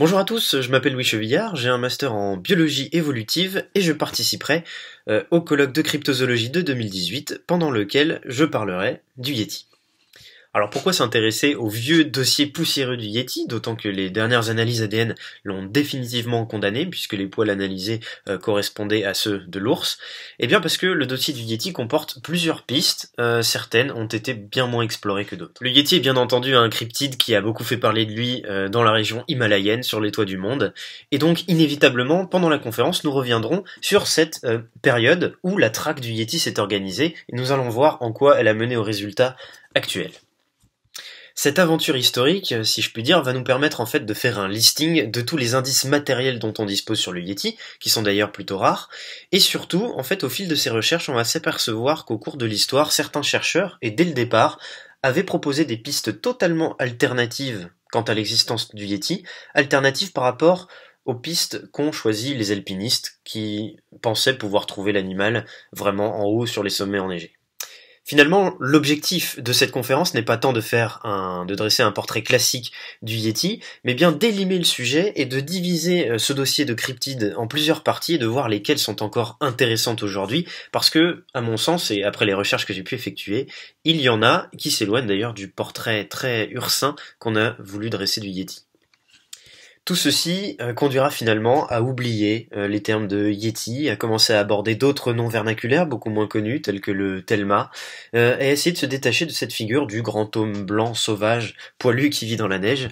Bonjour à tous, je m'appelle Louis Chevillard, j'ai un master en biologie évolutive et je participerai euh, au colloque de cryptozoologie de 2018 pendant lequel je parlerai du Yeti. Alors pourquoi s'intéresser au vieux dossier poussiéreux du Yeti, d'autant que les dernières analyses ADN l'ont définitivement condamné, puisque les poils analysés euh, correspondaient à ceux de l'ours Eh bien parce que le dossier du Yeti comporte plusieurs pistes, euh, certaines ont été bien moins explorées que d'autres. Le Yeti est bien entendu un cryptide qui a beaucoup fait parler de lui euh, dans la région himalayenne, sur les toits du monde, et donc inévitablement, pendant la conférence, nous reviendrons sur cette période où la traque du Yeti s'est organisée, et nous allons voir en quoi elle a mené au résultat actuel. Cette aventure historique, euh, si je puis dire, va nous permettre en fait de faire un listing de tous les indices matériels dont on dispose sur le Yeti, qui sont d'ailleurs plutôt rares, et surtout, en fait, au fil de ces recherches, on va s'apercevoir qu'au cours de l'histoire, certains chercheurs, et dès le départ, avaient proposé des pistes totalement alternatives quant à l'existence du Yeti, alternatives par rapport aux pistes qu'ont choisies les alpinistes qui pensaient pouvoir trouver l'animal vraiment en haut sur les sommets enneigés. Finalement, l'objectif de cette conférence n'est pas tant de faire un, de dresser un portrait classique du Yeti, mais bien d'élimer le sujet et de diviser euh, ce dossier de cryptides en plusieurs parties et de voir lesquelles sont encore intéressantes aujourd'hui, parce que, à mon sens, et après les recherches que j'ai pu effectuer, il y en a qui s'éloignent d'ailleurs du portrait très ursin qu'on a voulu dresser du Yeti. Tout ceci euh, conduira finalement à oublier euh, les termes de Yeti, à commencer à aborder d'autres noms vernaculaires beaucoup moins connus tels que le Telma, euh, et à essayer de se détacher de cette figure du grand homme blanc sauvage poilu qui vit dans la neige,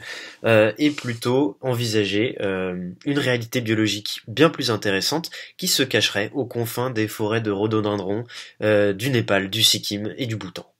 et plutôt envisager une réalité biologique bien plus intéressante qui se cacherait aux confins des forêts de rhododendrons, du Népal, du Sikkim et du Bhoutan.